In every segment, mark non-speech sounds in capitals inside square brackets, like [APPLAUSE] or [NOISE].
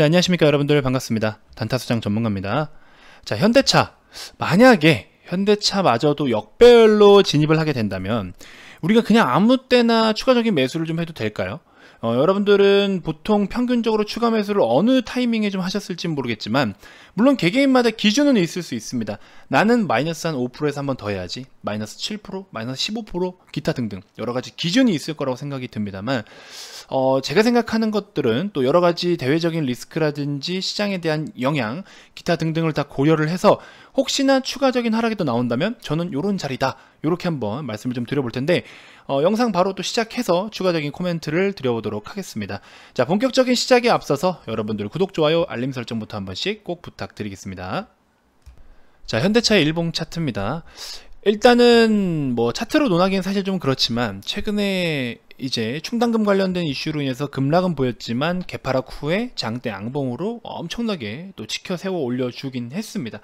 네, 안녕하십니까 여러분들 반갑습니다. 단타수장 전문가입니다. 자, 현대차. 만약에 현대차마저도 역배열로 진입을 하게 된다면 우리가 그냥 아무 때나 추가적인 매수를 좀 해도 될까요? 어, 여러분들은 보통 평균적으로 추가 매수를 어느 타이밍에 좀 하셨을지 모르겠지만 물론 개개인마다 기준은 있을 수 있습니다. 나는 마이너스 한 5%에서 한 번 더 해야지 마이너스 7% 마이너스 15% 기타 등등 여러 가지 기준이 있을 거라고 생각이 듭니다만 어, 제가 생각하는 것들은 또 여러 가지 대외적인 리스크라든지 시장에 대한 영향, 기타 등등을 다 고려를 해서 혹시나 추가적인 하락이 또 나온다면 저는 요런 자리다. 이렇게 한번 말씀을 좀 드려볼 텐데 어, 영상 바로 또 시작해서 추가적인 코멘트를 드려보도록 하겠습니다. 자, 본격적인 시작에 앞서서 여러분들 구독, 좋아요, 알림 설정부터 한 번씩 꼭 부탁드리겠습니다. 자, 현대차의 일봉 차트입니다. 일단은 뭐 차트로 논하기는 사실 좀 그렇지만 최근에 이제 충당금 관련된 이슈로 인해서 급락은 보였지만 개파락 후에 장대 앙봉으로 엄청나게 또치켜 세워 올려주긴 했습니다.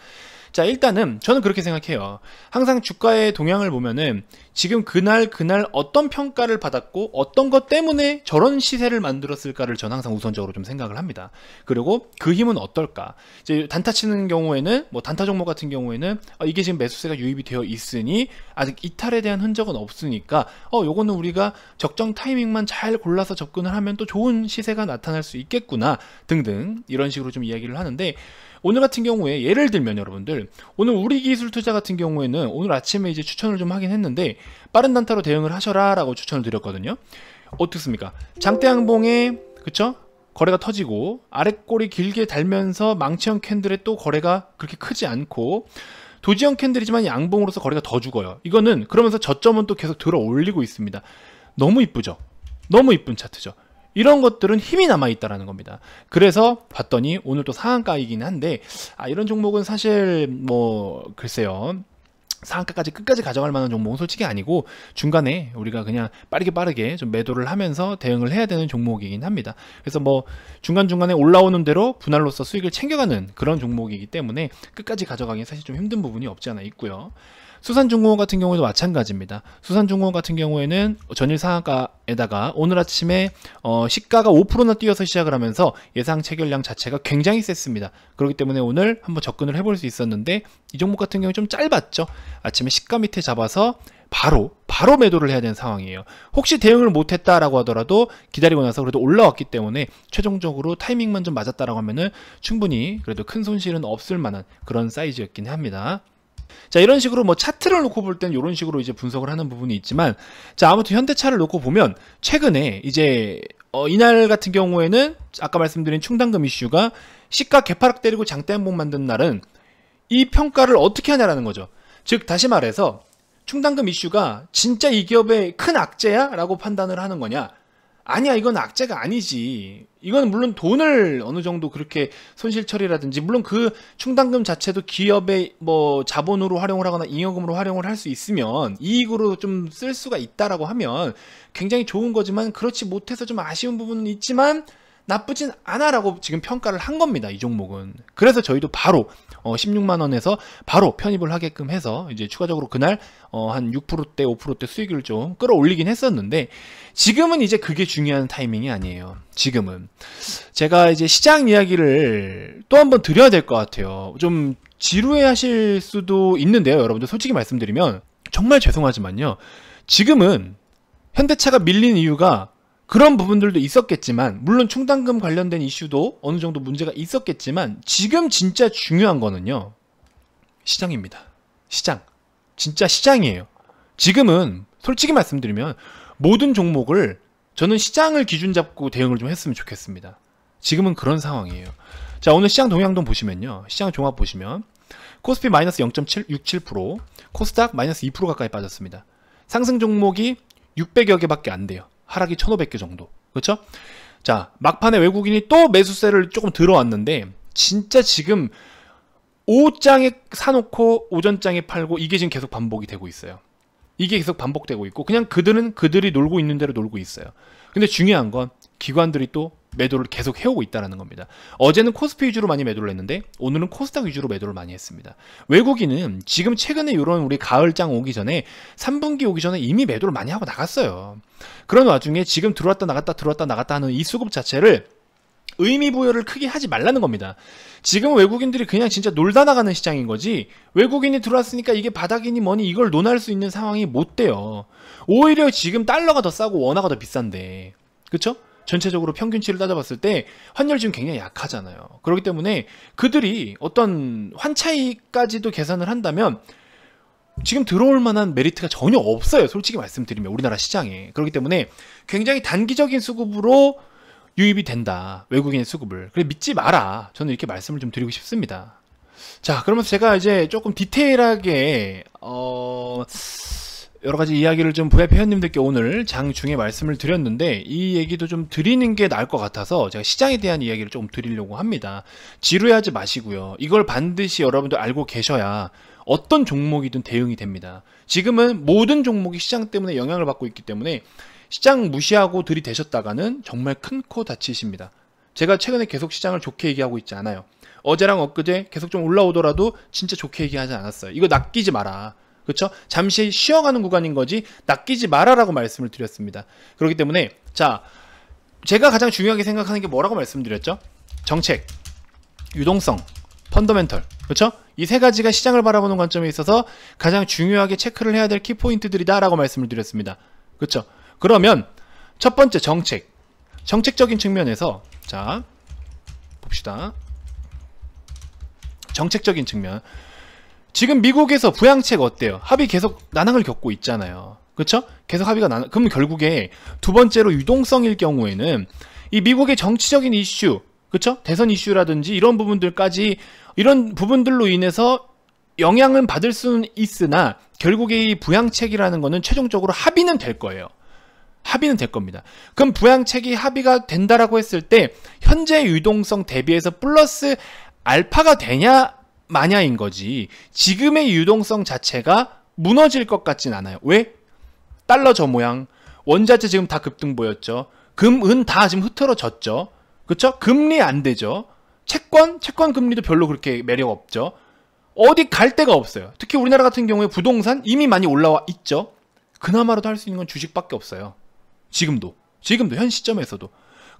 자, 일단은 저는 그렇게 생각해요. 항상 주가의 동향을 보면은 지금 그날 그날 어떤 평가를 받았고 어떤 것 때문에 저런 시세를 만들었을까를 저는 항상 우선적으로 좀 생각을 합니다. 그리고 그 힘은 어떨까? 이제 단타 치는 경우에는 뭐 단타 종목 같은 경우에는 어, 이게 지금 매수세가 유입이 되어 있으니 아직 이탈에 대한 흔적은 없으니까 어 요거는 우리가 적정 타이밍만 잘 골라서 접근을 하면 또 좋은 시세가 나타날 수 있겠구나 등등 이런 식으로 좀 이야기를 하는데 오늘 같은 경우에 예를 들면 여러분들 오늘 우리 기술 투자 같은 경우에는 오늘 아침에 이제 추천을 좀 하긴 했는데 빠른 단타로 대응을 하셔라 라고 추천을 드렸거든요 어떻습니까 장대 양봉에 그쵸 거래가 터지고 아래꼬리 길게 달면서 망치형 캔들에또 거래가 그렇게 크지 않고 도지형 캔들이지만 양봉으로서 거래가 더 죽어요 이거는 그러면서 저점은 또 계속 들어 올리고 있습니다 너무 이쁘죠 너무 이쁜 차트죠 이런 것들은 힘이 남아 있다라는 겁니다. 그래서 봤더니 오늘 또 상한가이긴 한데 아 이런 종목은 사실 뭐 글쎄요. 상한가까지 끝까지 가져갈 만한 종목은 솔직히 아니고 중간에 우리가 그냥 빠르게 빠르게 좀 매도를 하면서 대응을 해야 되는 종목이긴 합니다. 그래서 뭐 중간중간에 올라오는 대로 분할로서 수익을 챙겨가는 그런 종목이기 때문에 끝까지 가져가기 사실 좀 힘든 부분이 없지 않아 있고요. 수산중공업 같은 경우에도 마찬가지입니다. 수산중공업 같은 경우에는 전일 상한가에다가 오늘 아침에 어, 시가가 5%나 뛰어서 시작을 하면서 예상 체결량 자체가 굉장히 셌습니다. 그렇기 때문에 오늘 한번 접근을 해볼 수 있었는데 이 종목 같은 경우 좀 짧았죠. 아침에 시가 밑에 잡아서 바로 바로 매도를 해야 되는 상황이에요. 혹시 대응을 못했다라고 하더라도 기다리고 나서 그래도 올라왔기 때문에 최종적으로 타이밍만 좀 맞았다라고 하면은 충분히 그래도 큰 손실은 없을 만한 그런 사이즈였긴 합니다. 자, 이런 식으로 뭐 차트를 놓고 볼땐 이런 식으로 이제 분석을 하는 부분이 있지만 자, 아무튼 현대차를 놓고 보면 최근에 이제 어, 이날 같은 경우에는 아까 말씀드린 충당금 이슈가 시가 개파락 때리고 장대 한복 만든 날은 이 평가를 어떻게 하냐라는 거죠. 즉 다시 말해서 충당금 이슈가 진짜 이 기업의 큰 악재야? 라고 판단을 하는 거냐 아니야 이건 악재가 아니지 이건 물론 돈을 어느 정도 그렇게 손실 처리라든지 물론 그 충당금 자체도 기업의 뭐 자본으로 활용을 하거나 잉여금으로 활용을 할 수 있으면 이익으로 좀 쓸 수가 있다라고 하면 굉장히 좋은 거지만 그렇지 못해서 좀 아쉬운 부분은 있지만 나쁘진 않아라고 지금 평가를 한 겁니다. 이 종목은. 그래서 저희도 바로 어 16만 원에서 바로 편입을 하게끔 해서 이제 추가적으로 그날 어한 6%대, 5%대 수익을 좀 끌어올리긴 했었는데 지금은 이제 그게 중요한 타이밍이 아니에요. 지금은 제가 이제 시장 이야기를 또 한 번 드려야 될 것 같아요. 좀 지루해 하실 수도 있는데요, 여러분들 솔직히 말씀드리면 정말 죄송하지만요. 지금은 현대차가 밀린 이유가 그런 부분들도 있었겠지만 물론 충당금 관련된 이슈도 어느 정도 문제가 있었겠지만 지금 진짜 중요한 거는요. 시장입니다. 시장. 진짜 시장이에요. 지금은 솔직히 말씀드리면 모든 종목을 저는 시장을 기준 잡고 대응을 좀 했으면 좋겠습니다. 지금은 그런 상황이에요. 자, 오늘 시장 동향도 보시면요. 시장 종합 보시면 코스피 마이너스 0.67%, 코스닥 마이너스 2% 가까이 빠졌습니다. 상승 종목이 600여 개밖에 안 돼요. 하락이 1,500개 정도. 그렇죠? 자, 막판에 외국인이 또 매수세를 조금 들어왔는데 진짜 지금 오장에 사놓고 오전장에 팔고 이게 지금 계속 반복이 되고 있어요. 이게 계속 반복되고 있고 그냥 그들은 그들이 놀고 있는 대로 놀고 있어요. 근데 중요한 건 기관들이 또 매도를 계속 해오고 있다는 겁니다. 어제는 코스피 위주로 많이 매도를 했는데 오늘은 코스닥 위주로 매도를 많이 했습니다. 외국인은 지금 최근에 이런 우리 가을장 오기 전에 3분기 오기 전에 이미 매도를 많이 하고 나갔어요. 그런 와중에 지금 들어왔다 나갔다 들어왔다 나갔다 하는 이 수급 자체를 의미 부여를 크게 하지 말라는 겁니다. 지금 외국인들이 그냥 진짜 놀다 나가는 시장인 거지 외국인이 들어왔으니까 이게 바닥이니 뭐니 이걸 논할 수 있는 상황이 못 돼요. 오히려 지금 달러가 더 싸고 원화가 더 비싼데 그쵸? 전체적으로 평균치를 따져봤을 때 환율 지금 굉장히 약하잖아요. 그렇기 때문에 그들이 어떤 환차이까지도 계산을 한다면 지금 들어올 만한 메리트가 전혀 없어요. 솔직히 말씀드리면 우리나라 시장에. 그렇기 때문에 굉장히 단기적인 수급으로 유입이 된다. 외국인의 수급을. 그래 믿지 마라. 저는 이렇게 말씀을 좀 드리고 싶습니다. 자, 그러면서 제가 이제 조금 디테일하게 어 여러 가지 이야기를 좀 부회 회원님들께 오늘 장중에 말씀을 드렸는데 이 얘기도 좀 드리는 게 나을 것 같아서 제가 시장에 대한 이야기를 좀 드리려고 합니다. 지루해하지 마시고요. 이걸 반드시 여러분들 알고 계셔야 어떤 종목이든 대응이 됩니다. 지금은 모든 종목이 시장 때문에 영향을 받고 있기 때문에 시장 무시하고 들이대셨다가는 정말 큰 코 다치십니다. 제가 최근에 계속 시장을 좋게 얘기하고 있지 않아요. 어제랑 엊그제 계속 좀 올라오더라도 진짜 좋게 얘기하지 않았어요. 이거 낚이지 마라. 그렇죠? 잠시 쉬어가는 구간인 거지 낚이지 마라라고 말씀을 드렸습니다. 그렇기 때문에 자 제가 가장 중요하게 생각하는 게 뭐라고 말씀드렸죠? 정책, 유동성, 펀더멘털, 그렇죠? 이 세 가지가 시장을 바라보는 관점에 있어서 가장 중요하게 체크를 해야 될 키포인트들이다라고 말씀을 드렸습니다. 그렇죠? 그러면 첫 번째 정책, 정책적인 측면에서 자 봅시다. 정책적인 측면. 지금 미국에서 부양책 어때요? 합의 계속 난항을 겪고 있잖아요. 그렇죠? 계속 합의가 난 그럼 결국에 두 번째로 유동성일 경우에는 이 미국의 정치적인 이슈, 그렇 대선 이슈라든지 이런 부분들까지 이런 부분들로 인해서 영향을 받을 수는 있으나 결국에 이 부양책이라는 거는 최종적으로 합의는 될 거예요. 합의는 될 겁니다. 그럼 부양책이 합의가 된다라고 했을 때 현재 유동성 대비해서 플러스 알파가 되냐 마냐인 거지. 지금의 유동성 자체가 무너질 것 같진 않아요. 왜? 달러 저 모양, 원자재 지금 다 급등 보였죠. 금, 은 다 지금 흐트러졌죠. 그렇죠? 금리 안 되죠. 채권, 채권 금리도 별로 그렇게 매력 없죠. 어디 갈 데가 없어요. 특히 우리나라 같은 경우에 부동산 이미 많이 올라와 있죠. 그나마라도 할 수 있는 건 주식밖에 없어요. 지금도. 지금도 현 시점에서도.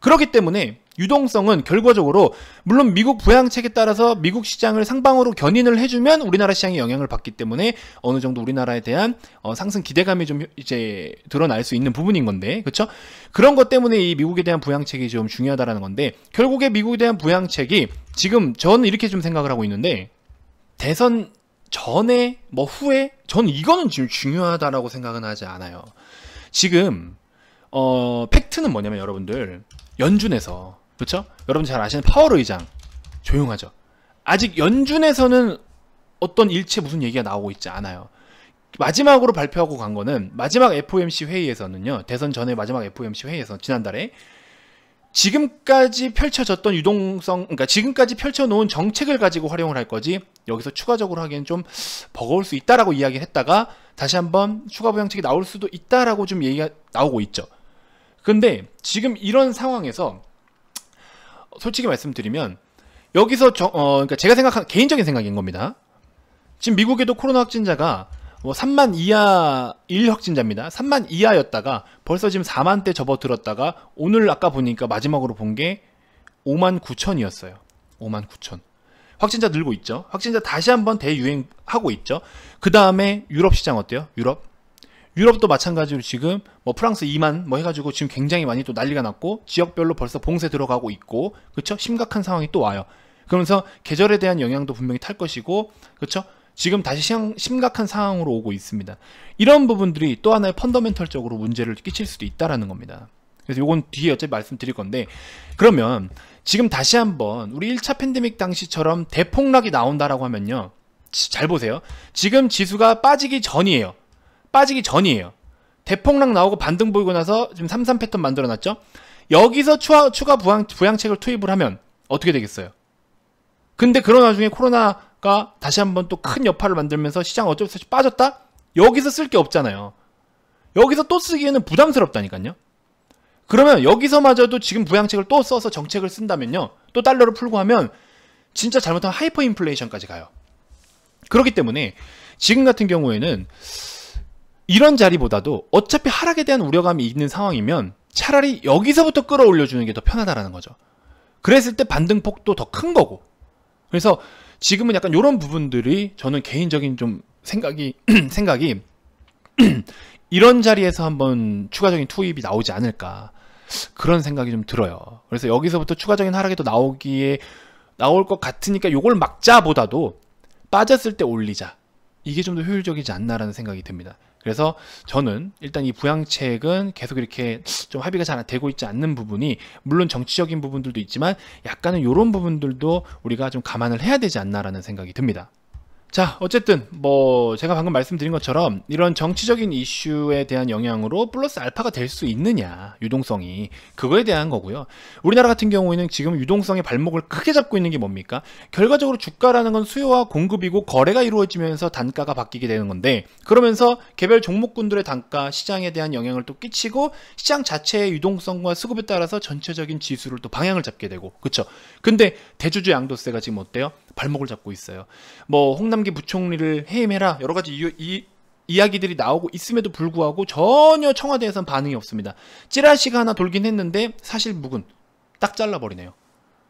그렇기 때문에 유동성은 결과적으로 물론 미국 부양책에 따라서 미국 시장을 상방으로 견인을 해주면 우리나라 시장에 영향을 받기 때문에 어느 정도 우리나라에 대한 어, 상승 기대감이 좀 이제 드러날 수 있는 부분인 건데 그렇죠? 그런 것 때문에 이 미국에 대한 부양책이 좀 중요하다라는 건데 결국에 미국에 대한 부양책이 지금 저는 이렇게 좀 생각을 하고 있는데 대선 전에 뭐 후에 전 이거는 지금 중요하다라고 생각은 하지 않아요. 지금 어 팩트는 뭐냐면 여러분들 연준에서 그렇죠? 여러분 잘 아시는 파월 의장 조용하죠. 아직 연준에서는 어떤 일체 무슨 얘기가 나오고 있지 않아요. 마지막으로 발표하고 간 거는 마지막 FOMC 회의에서는요. 대선 전에 마지막 FOMC 회의에서 지난달에 지금까지 펼쳐졌던 유동성, 그러니까 지금까지 펼쳐놓은 정책을 가지고 활용을 할 거지 여기서 추가적으로 하기엔 좀 버거울 수 있다라고 이야기를 했다가 다시 한번 추가 부양책이 나올 수도 있다라고 좀 얘기가 나오고 있죠. 근데 지금 이런 상황에서 솔직히 말씀드리면 여기서 저, 어, 그러니까 제가 생각한 개인적인 생각인 겁니다. 지금 미국에도 코로나 확진자가 뭐 3만 이하 1 확진자입니다. 3만 이하였다가 벌써 지금 4만 대 접어들었다가 오늘 아까 보니까 마지막으로 본 게 5만 9천이었어요. 5만 9천. 확진자 늘고 있죠. 확진자 다시 한번 대유행하고 있죠. 그 다음에 유럽 시장 어때요? 유럽 유럽도 마찬가지로 지금 뭐 프랑스 2만 뭐 해가지고 지금 굉장히 많이 또 난리가 났고 지역별로 벌써 봉쇄 들어가고 있고 그렇죠 심각한 상황이 또 와요. 그러면서 계절에 대한 영향도 분명히 탈 것이고 그렇죠 지금 다시 심각한 상황으로 오고 있습니다. 이런 부분들이 또 하나의 펀더멘털적으로 문제를 끼칠 수도 있다라는 겁니다. 그래서 요건 뒤에 어차피 말씀드릴 건데 그러면 지금 다시 한번 우리 1차 팬데믹 당시처럼 대폭락이 나온다라고 하면요. 잘 보세요. 지금 지수가 빠지기 전이에요. 빠지기 전이에요. 대폭락 나오고 반등 보이고 나서 지금 33 패턴 만들어놨죠? 여기서 추하, 추가 부양, 부양책을 투입을 하면 어떻게 되겠어요? 근데 그런 와중에 코로나가 다시 한번 또 큰 여파를 만들면서 시장 어쩔 수 없이 빠졌다? 여기서 쓸 게 없잖아요. 여기서 또 쓰기에는 부담스럽다니까요. 그러면 여기서마저도 지금 부양책을 또 써서 정책을 쓴다면요. 또 달러를 풀고 하면 진짜 잘못하면 하이퍼 인플레이션까지 가요. 그렇기 때문에 지금 같은 경우에는 이런 자리보다도 어차피 하락에 대한 우려감이 있는 상황이면 차라리 여기서부터 끌어올려주는 게 더 편하다라는 거죠. 그랬을 때 반등폭도 더 큰 거고. 그래서 지금은 약간 이런 부분들이 저는 개인적인 좀 생각이 [CLEARS THROAT] 생각이 [CLEARS THROAT] 이런 자리에서 한번 추가적인 투입이 나오지 않을까 그런 생각이 좀 들어요. 그래서 여기서부터 추가적인 하락이 또 나오기에 나올 것 같으니까 요걸 막자보다도 빠졌을 때 올리자 이게 좀 더 효율적이지 않나라는 생각이 듭니다. 그래서 저는 일단 이 부양책은 계속 이렇게 좀 합의가 잘 되고 있지 않는 부분이 물론 정치적인 부분들도 있지만 약간은 이런 부분들도 우리가 좀 감안을 해야 되지 않나라는 생각이 듭니다. 자, 어쨌든 뭐 제가 방금 말씀드린 것처럼 이런 정치적인 이슈에 대한 영향으로 플러스 알파가 될 수 있느냐 유동성이 그거에 대한 거고요. 우리나라 같은 경우에는 지금 유동성의 발목을 크게 잡고 있는 게 뭡니까? 결과적으로 주가라는 건 수요와 공급이고 거래가 이루어지면서 단가가 바뀌게 되는 건데 그러면서 개별 종목군들의 단가 시장에 대한 영향을 또 끼치고 시장 자체의 유동성과 수급에 따라서 전체적인 지수를 또 방향을 잡게 되고 그렇죠. 근데 대주주 양도세가 지금 어때요? 발목을 잡고 있어요. 뭐 홍남기 부총리를 해임해라 여러 가지 이, 이, 이야기들이 나오고 있음에도 불구하고 전혀 청와대에선 반응이 없습니다. 찌라시가 하나 돌긴 했는데 사실 묵은 딱 잘라버리네요.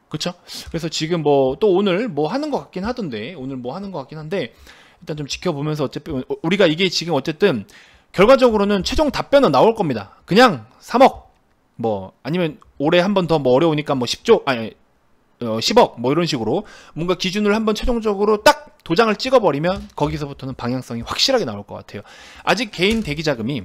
그렇죠? 그래서 지금 뭐 또 오늘 뭐 하는 것 같긴 하던데 오늘 뭐 하는 것 같긴 한데 일단 좀 지켜보면서 어차피 어, 우리가 이게 지금 어쨌든 결과적으로는 최종 답변은 나올 겁니다. 그냥 3억 뭐 아니면 올해 한 번 더 뭐 어려우니까 뭐 10조 아니 10억 어, 뭐 이런 식으로 뭔가 기준을 한번 최종적으로 딱 도장을 찍어버리면 거기서부터는 방향성이 확실하게 나올 것 같아요. 아직 개인 대기 자금이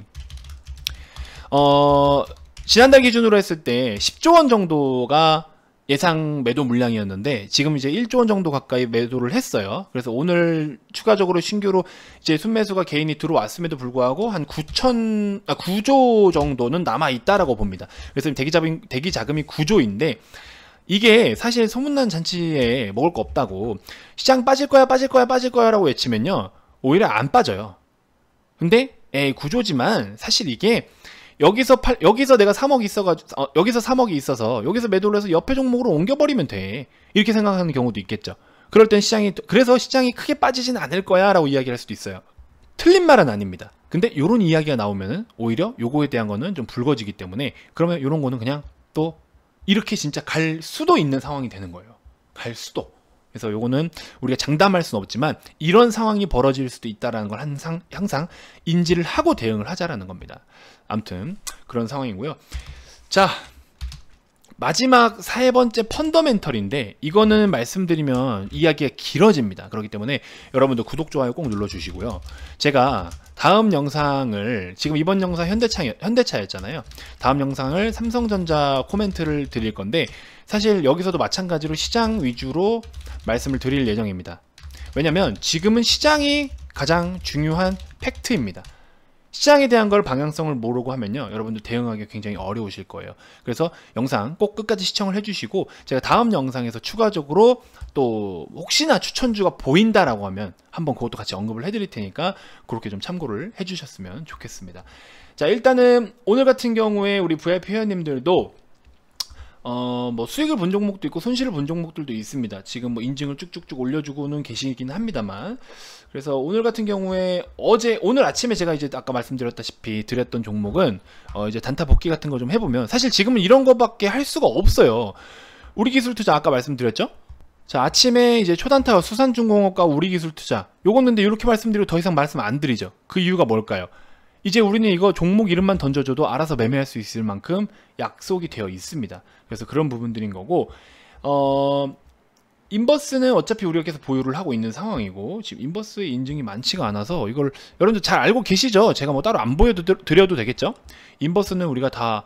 어, 지난달 기준으로 했을 때 10조 원 정도가 예상 매도 물량이었는데 지금 이제 1조 원 정도 가까이 매도를 했어요. 그래서 오늘 추가적으로 신규로 이제 순매수가 개인이 들어왔음에도 불구하고 한 9천 아 9조 정도는 남아 있다라고 봅니다. 그래서 대기 자금 대기 자금이 9조인데 이게 사실 소문난 잔치에 먹을 거 없다고 시장 빠질 거야 빠질 거야 빠질 거야 라고 외치면요 오히려 안 빠져요 근데 에 구조지만 사실 이게 여기서 팔 여기서 내가 3억 있어가지고 어, 여기서 3억이 있어서 여기서 매도를 해서 옆에 종목으로 옮겨버리면 돼 이렇게 생각하는 경우도 있겠죠 그럴 땐 시장이 그래서 시장이 크게 빠지진 않을 거야 라고 이야기할 수도 있어요 틀린 말은 아닙니다 근데 요런 이야기가 나오면은 오히려 요거에 대한 거는 좀 붉어지기 때문에 그러면 요런 거는 그냥 또 이렇게 진짜 갈 수도 있는 상황이 되는 거예요. 갈 수도. 그래서 요거는 우리가 장담할 수는 없지만 이런 상황이 벌어질 수도 있다라는 걸 항상 항상 인지를 하고 대응을 하자라는 겁니다. 아무튼 그런 상황이고요. 자, 마지막 세 번째 펀더멘털인데 이거는 말씀드리면 이야기가 길어집니다. 그렇기 때문에 여러분도 구독, 좋아요 꼭 눌러주시고요. 제가 다음 영상을 지금 이번 영상 현대차, 현대차였잖아요 다음 영상을 삼성전자 코멘트를 드릴 건데 사실 여기서도 마찬가지로 시장 위주로 말씀을 드릴 예정입니다 왜냐면 지금은 시장이 가장 중요한 팩트입니다 시장에 대한 걸 방향성을 모르고 하면요 여러분들 대응하기 굉장히 어려우실 거예요 그래서 영상 꼭 끝까지 시청을 해주시고 제가 다음 영상에서 추가적으로 또 혹시나 추천주가 보인다라고 하면 한번 그것도 같이 언급을 해드릴 테니까 그렇게 좀 참고를 해주셨으면 좋겠습니다 자 일단은 오늘 같은 경우에 우리 VIP 회원님들도 어, 뭐 수익을 본 종목도 있고 손실을 본 종목들도 있습니다. 지금 뭐 인증을 쭉쭉쭉 올려주고는 계시긴 합니다만. 그래서 오늘 같은 경우에 어제, 오늘 아침에 제가 이제 아까 말씀드렸다시피 드렸던 종목은 어, 이제 단타 복귀 같은 거 좀 해보면 사실 지금은 이런 거밖에 할 수가 없어요. 우리 기술 투자 아까 말씀드렸죠? 자, 아침에 이제 초단타 수산중공업과 우리 기술 투자. 요건 근데 이렇게 말씀드리고 더 이상 말씀 안 드리죠. 그 이유가 뭘까요? 이제 우리는 이거 종목 이름만 던져줘도 알아서 매매할 수 있을 만큼 약속이 되어 있습니다. 그래서 그런 부분들인 거고, 어, 인버스는 어차피 우리가 계속 보유를 하고 있는 상황이고, 지금 인버스의 인증이 많지가 않아서 이걸 여러분들 잘 알고 계시죠? 제가 뭐 따로 안 보여드려도 되겠죠? 인버스는 우리가 다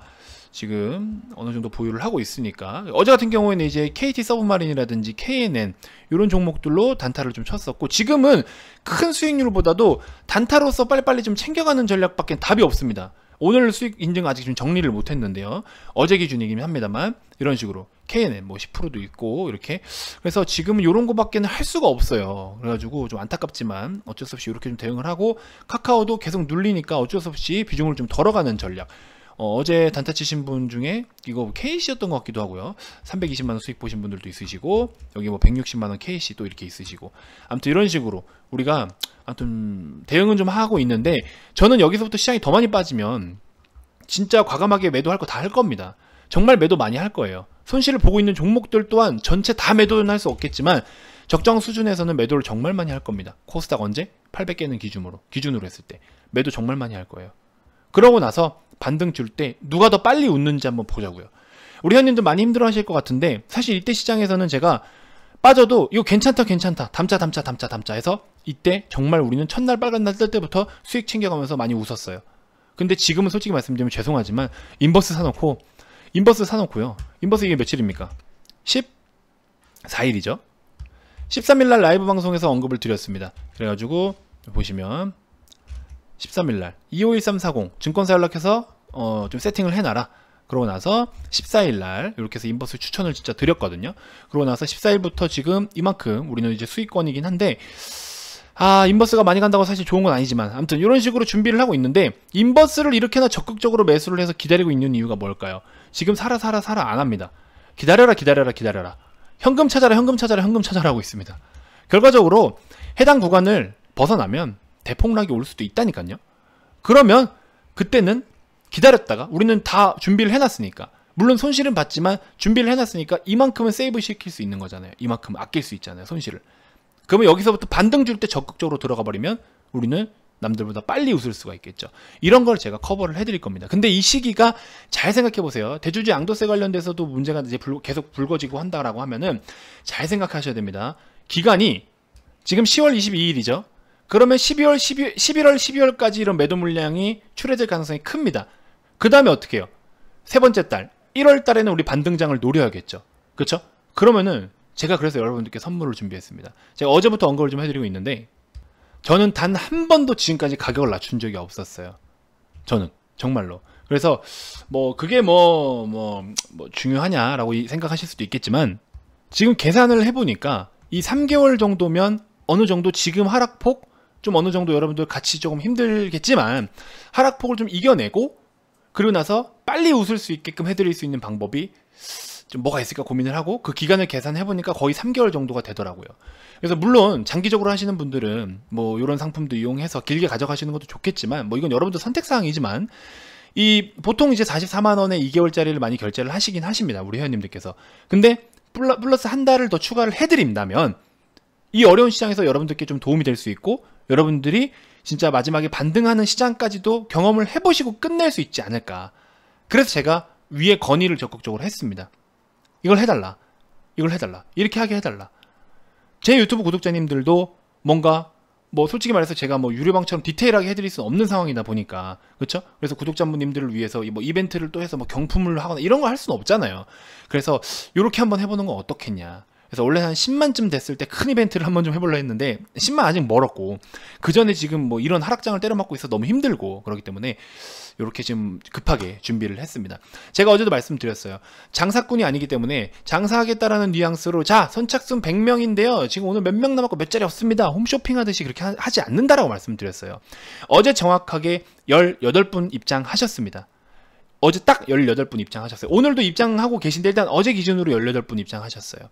지금 어느 정도 보유를 하고 있으니까 어제 같은 경우에는 이제 KT 서브마린이라든지 KNN 이런 종목들로 단타를 좀 쳤었고 지금은 큰 수익률보다도 단타로서 빨리빨리 좀 챙겨가는 전략밖에 답이 없습니다. 오늘 수익 인증 아직 좀 정리를 못 했는데요. 어제 기준이긴 합니다만 이런 식으로 KNN 뭐 10%도 있고 이렇게 그래서 지금은 이런 거밖에는 할 수가 없어요. 그래가지고 좀 안타깝지만 어쩔 수 없이 이렇게 좀 대응을 하고 카카오도 계속 눌리니까 어쩔 수 없이 비중을 좀 덜어가는 전략. 어, 제 단타 치신 분 중에 이거 KC였던 것 같기도 하고요. 320만원 수익 보신 분들도 있으시고 여기 뭐 160만원 KC 또 이렇게 있으시고 아무튼 이런 식으로 우리가 아무튼 대응은 좀 하고 있는데 저는 여기서부터 시장이 더 많이 빠지면 진짜 과감하게 매도할 거 다 할 겁니다. 정말 매도 많이 할 거예요. 손실을 보고 있는 종목들 또한 전체 다 매도는 할 수 없겠지만 적정 수준에서는 매도를 정말 많이 할 겁니다. 코스닥 언제? 800개는 기준으로 기준으로 했을 때 매도 정말 많이 할 거예요. 그러고 나서 반등 줄 때 누가 더 빨리 웃는지 한번 보자고요. 우리 회원님도 많이 힘들어 하실 것 같은데 사실 이때 시장에서는 제가 빠져도 이거 괜찮다 괜찮다 담자 담자 담자 담자 해서 이때 정말 우리는 첫날 빨간 날뜰 때부터 수익 챙겨가면서 많이 웃었어요. 근데 지금은 솔직히 말씀드리면 죄송하지만 인버스 사놓고 인버스 사놓고요. 인버스 이게 며칠입니까? 14일이죠. 13일날 라이브 방송에서 언급을 드렸습니다. 그래가지고 보시면 13일 날 251340 증권사 연락해서 어, 좀 세팅을 해놔라. 그러고 나서 14일 날 이렇게 해서 인버스 추천을 진짜 드렸거든요. 그러고 나서 14일부터 지금 이만큼 우리는 이제 수익권이긴 한데 아 인버스가 많이 간다고 사실 좋은 건 아니지만 아무튼 이런 식으로 준비를 하고 있는데 인버스를 이렇게나 적극적으로 매수를 해서 기다리고 있는 이유가 뭘까요? 지금 사라 사라 사라 안 합니다. 기다려라 기다려라 기다려라 현금 찾아라 현금 찾아라 현금 찾아라 하고 있습니다. 결과적으로 해당 구간을 벗어나면 대폭락이 올 수도 있다니까요. 그러면 그때는 기다렸다가 우리는 다 준비를 해놨으니까 물론 손실은 받지만 준비를 해놨으니까 이만큼은 세이브 시킬 수 있는 거잖아요. 이만큼 아낄 수 있잖아요. 손실을. 그러면 여기서부터 반등 줄 때 적극적으로 들어가 버리면 우리는 남들보다 빨리 웃을 수가 있겠죠. 이런 걸 제가 커버를 해드릴 겁니다. 근데 이 시기가 잘 생각해 보세요. 대주주 양도세 관련돼서도 문제가 이제 불, 계속 불거지고 한다라고 하면은 잘 생각하셔야 됩니다. 기간이 지금 10월 22일이죠. 그러면 12월, 12, 11월, 12월까지 이런 매도 물량이 출해될 가능성이 큽니다. 그 다음에 어떻게 해요? 세 번째 달, 1월 달에는 우리 반등장을 노려야겠죠. 그렇죠? 그러면은 제가 그래서 여러분들께 선물을 준비했습니다. 제가 어제부터 언급을 좀 해드리고 있는데 저는 단 한 번도 지금까지 가격을 낮춘 적이 없었어요. 저는 정말로. 그래서 뭐 그게 뭐 뭐 뭐, 뭐 중요하냐라고 생각하실 수도 있겠지만 지금 계산을 해보니까 이 3개월 정도면 어느 정도 지금 하락폭 좀 어느 정도 여러분들 같이 조금 힘들겠지만 하락폭을 좀 이겨내고 그리고 나서 빨리 웃을 수 있게끔 해드릴 수 있는 방법이 좀 뭐가 있을까 고민을 하고 그 기간을 계산해보니까 거의 3개월 정도가 되더라고요. 그래서 물론 장기적으로 하시는 분들은 뭐 이런 상품도 이용해서 길게 가져가시는 것도 좋겠지만 뭐 이건 여러분들 선택사항이지만 이 보통 이제 44만원에 2개월짜리를 많이 결제를 하시긴 하십니다. 우리 회원님들께서. 근데 플러스 한 달을 더 추가를 해드린다면 이 어려운 시장에서 여러분들께 좀 도움이 될 수 있고 여러분들이 진짜 마지막에 반등하는 시장까지도 경험을 해보시고 끝낼 수 있지 않을까. 그래서 제가 위에 건의를 적극적으로 했습니다. 이걸 해달라. 이걸 해달라. 이렇게 하게 해달라. 제 유튜브 구독자님들도 뭔가 뭐 솔직히 말해서 제가 뭐 유료방처럼 디테일하게 해드릴 수 없는 상황이다 보니까 그쵸 그래서 구독자분님들을 위해서 뭐 이벤트를 또 해서 뭐 경품을 하거나 이런 거 할 수는 없잖아요. 그래서 이렇게 한번 해보는 건 어떻겠냐. 그래서 원래 한 10만쯤 됐을 때 큰 이벤트를 한번 좀 해보려 했는데 10만 아직 멀었고 그 전에 지금 뭐 이런 하락장을 때려맞고 있어 너무 힘들고 그렇기 때문에 이렇게 지금 급하게 준비를 했습니다. 제가 어제도 말씀드렸어요. 장사꾼이 아니기 때문에 장사하겠다라는 뉘앙스로 자 선착순 100명인데요. 지금 오늘 몇 명 남았고 몇 자리 없습니다. 홈쇼핑 하듯이 그렇게 하, 지 않는다라고 말씀드렸어요. 어제 정확하게 18분 입장하셨습니다. 어제 딱 18분 입장하셨어요. 오늘도 입장하고 계신데 일단 어제 기준으로 18분 입장하셨어요.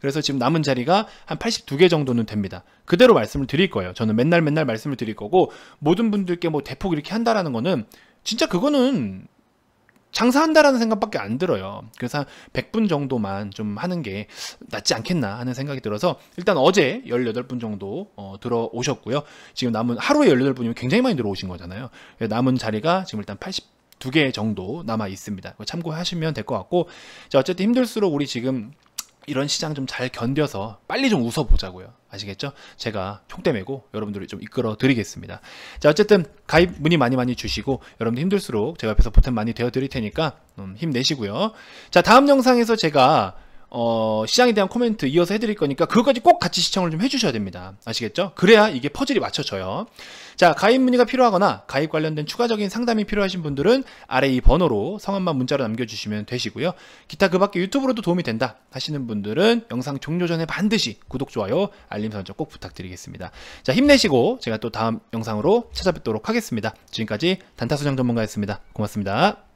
그래서 지금 남은 자리가 한 82개 정도는 됩니다. 그대로 말씀을 드릴 거예요. 저는 맨날 맨날 말씀을 드릴 거고 모든 분들께 뭐 대폭 이렇게 한다라는 거는 진짜 그거는 장사한다라는 생각밖에 안 들어요. 그래서 100분 정도만 좀 하는 게 낫지 않겠나 하는 생각이 들어서 일단 어제 18분 정도 어, 들어오셨고요. 지금 남은 하루에 18분이면 굉장히 많이 들어오신 거잖아요. 남은 자리가 지금 일단 8두개 정도 남아 있습니다. 참고하시면 될 것 같고 자 어쨌든 힘들수록 우리 지금 이런 시장 좀 잘 견뎌서 빨리 좀 웃어보자고요. 아시겠죠? 제가 총대 메고 여러분들을 좀 이끌어 드리겠습니다. 자, 어쨌든 가입 문의 많이 많이 주시고 여러분들 힘들수록 제가 옆에서 보탬 많이 되어 드릴 테니까 음, 힘내시고요. 자, 다음 영상에서 제가 어, 시장에 대한 코멘트 이어서 해드릴 거니까 그것까지 꼭 같이 시청을 좀 해주셔야 됩니다. 아시겠죠? 그래야 이게 퍼즐이 맞춰져요. 자, 가입 문의가 필요하거나 가입 관련된 추가적인 상담이 필요하신 분들은 아래 이 번호로 성함만 문자로 남겨주시면 되시고요. 기타 그 밖에 유튜브로도 도움이 된다 하시는 분들은 영상 종료 전에 반드시 구독, 좋아요, 알림 설정 꼭 부탁드리겠습니다. 자, 힘내시고 제가 또 다음 영상으로 찾아뵙도록 하겠습니다. 지금까지 단타수장 전문가였습니다. 고맙습니다.